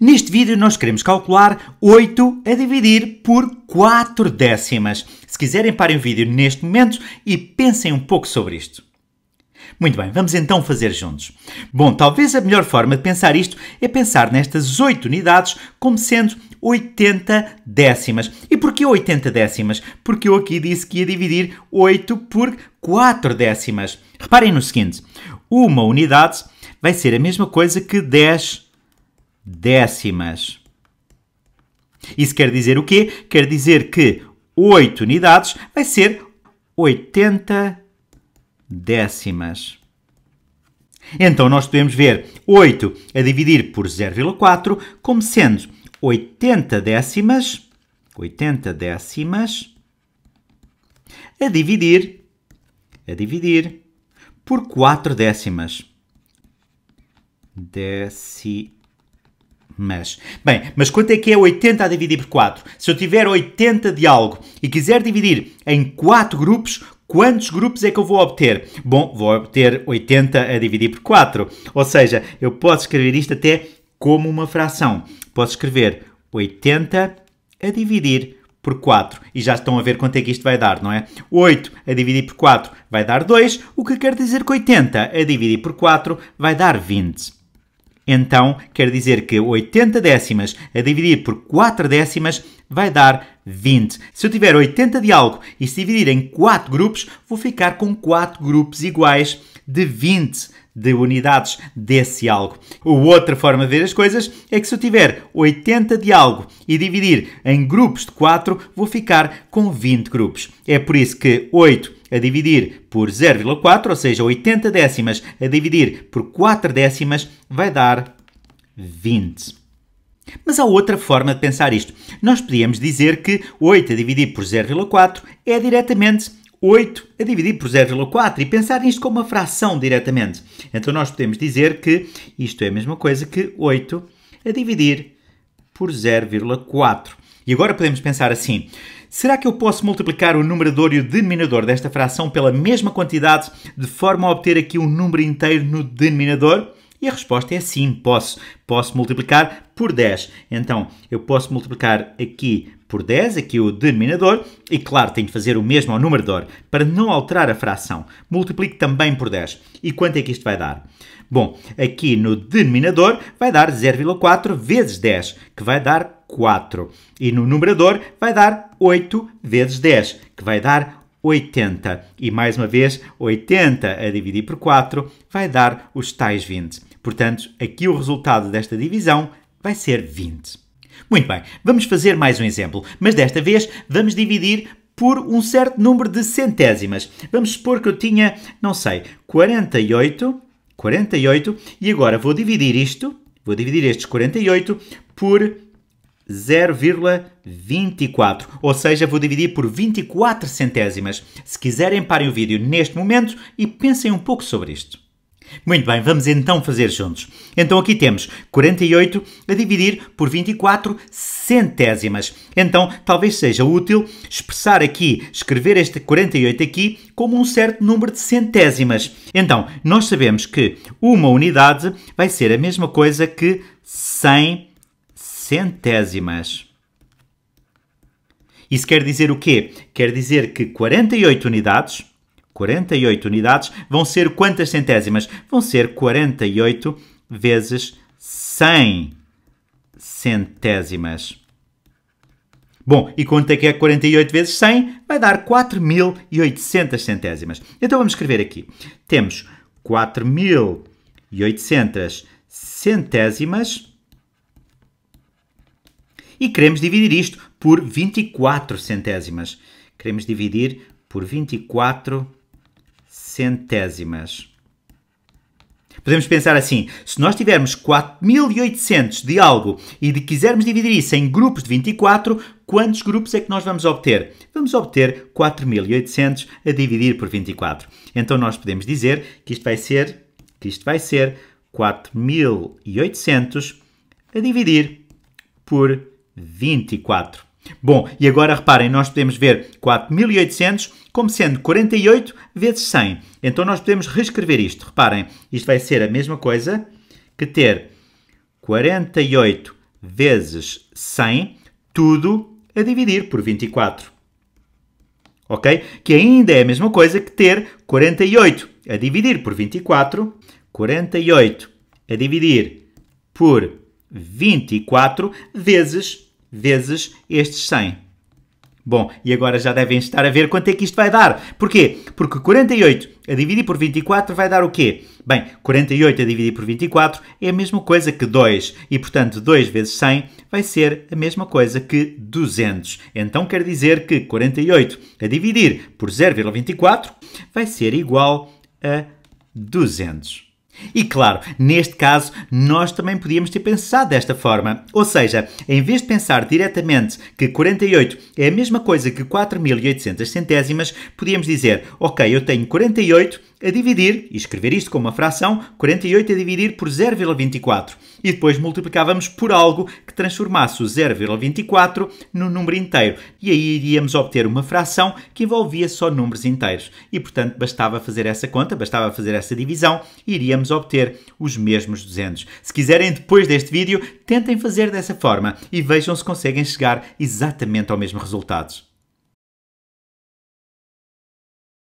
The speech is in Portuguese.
Neste vídeo nós queremos calcular 8 a dividir por 4 décimas. Se quiserem, parem o vídeo neste momento e pensem um pouco sobre isto. Muito bem, vamos então fazer juntos. Bom, talvez a melhor forma de pensar isto é pensar nestas 8 unidades como sendo 80 décimas. E porquê 80 décimas? Porque eu aqui disse que ia dividir 8 por 4 décimas. Reparem no seguinte: uma unidade vai ser a mesma coisa que 10 décimas. Isso quer dizer o quê? Quer dizer que 8 unidades vai ser 80 décimas. Então nós podemos ver 8 a dividir por 0,4 como sendo 80 décimas, 80 décimas a dividir a dividir por 4 décimas. Décimas mas, bem, mas quanto é que é 80 a dividir por 4? Se eu tiver 80 de algo e quiser dividir em 4 grupos, quantos grupos é que eu vou obter? Bom, vou obter 80 a dividir por 4. Ou seja, eu posso escrever isto até como uma fração. Posso escrever 80 a dividir por 4. E já estão a ver quanto é que isto vai dar, não é? 8 a dividir por 4 vai dar 2, o que quer dizer que 80 a dividir por 4 vai dar 20. Então, quer dizer que 80 décimas a dividir por 4 décimas vai dar 20. Se eu tiver 80 de algo e se dividir em 4 grupos, vou ficar com 4 grupos iguais de 20 de unidades desse algo. Outra forma de ver as coisas é que se eu tiver 80 de algo e dividir em grupos de 4, vou ficar com 20 grupos. É por isso que 8 a dividir por 0,4, ou seja, 80 décimas a dividir por 4 décimas vai dar 20. Mas há outra forma de pensar isto. Nós podíamos dizer que 8 a dividir por 0,4 é diretamente 8 a dividir por 0,4 e pensar nisto como uma fração diretamente. Então nós podemos dizer que isto é a mesma coisa que 8 a dividir por 0,4. E agora podemos pensar assim: será que eu posso multiplicar o numerador e o denominador desta fração pela mesma quantidade de forma a obter aqui um número inteiro no denominador? E a resposta é sim, posso. Posso multiplicar por 10. Então, eu posso multiplicar aqui por 10, aqui o denominador, e claro, tenho de fazer o mesmo ao numerador, para não alterar a fração. Multiplico também por 10. E quanto é que isto vai dar? Bom, aqui no denominador vai dar 0,4 vezes 10, que vai dar 4. E no numerador vai dar 8 vezes 10, que vai dar 80. E mais uma vez, 80 a dividir por 4 vai dar os tais 20. Portanto, aqui o resultado desta divisão vai ser 20. Muito bem, vamos fazer mais um exemplo, mas desta vez vamos dividir por um certo número de centésimas. Vamos supor que eu tinha, não sei, 48, 48, e agora vou dividir isto, vou dividir estes 48 por 0,24, ou seja, vou dividir por 24 centésimas. Se quiserem, parem o vídeo neste momento e pensem um pouco sobre isto. Muito bem, vamos então fazer juntos. Então aqui temos 48 a dividir por 24 centésimas. Então talvez seja útil expressar aqui, escrever este 48 aqui como um certo número de centésimas. Então nós sabemos que uma unidade vai ser a mesma coisa que 100 centésimas. Isso quer dizer o quê? Quer dizer que 48 unidades 48 unidades vão ser quantas centésimas? Vão ser 48 vezes 100 centésimas. Bom, e quanto é que é 48 vezes 100, vai dar 4.800 centésimas. Então vamos escrever aqui. Temos 4.800 centésimas e queremos dividir isto por 24 centésimas. Queremos dividir por 24 centésimas centésimas. Podemos pensar assim: se nós tivermos 4.800 de algo e de quisermos dividir isso em grupos de 24, quantos grupos é que nós vamos obter? Vamos obter 4.800 a dividir por 24. Então nós podemos dizer que isto vai ser, que isto vai ser 4.800 a dividir por 24. Bom, e agora reparem, nós podemos ver 4800 como sendo 48 vezes 100. Então nós podemos reescrever isto. Reparem, isto vai ser a mesma coisa que ter 48 vezes 100, tudo a dividir por 24. Ok? Que ainda é a mesma coisa que ter 48 a dividir por 24. 48 a dividir por 24 vezes vezes estes 100. Bom, e agora já devem estar a ver quanto é que isto vai dar. Porquê? Porque 48 a dividir por 24 vai dar o quê? Bem, 48 a dividir por 24 é a mesma coisa que 2. E, portanto, 2 vezes 100 vai ser a mesma coisa que 200. Então quer dizer que 48 a dividir por 0,24 vai ser igual a 200. E claro, neste caso, nós também podíamos ter pensado desta forma. Ou seja, em vez de pensar diretamente que 48 é a mesma coisa que 4.800 centésimas, podíamos dizer, ok, eu tenho 48 a dividir, e escrever isto como uma fração, 48 a dividir por 0,24. E depois multiplicávamos por algo que transformasse o 0,24 no número inteiro. E aí iríamos obter uma fração que envolvia só números inteiros. E portanto bastava fazer essa conta, bastava fazer essa divisão e iríamos obter os mesmos 200. Se quiserem, depois deste vídeo, tentem fazer dessa forma e vejam se conseguem chegar exatamente ao mesmo resultado.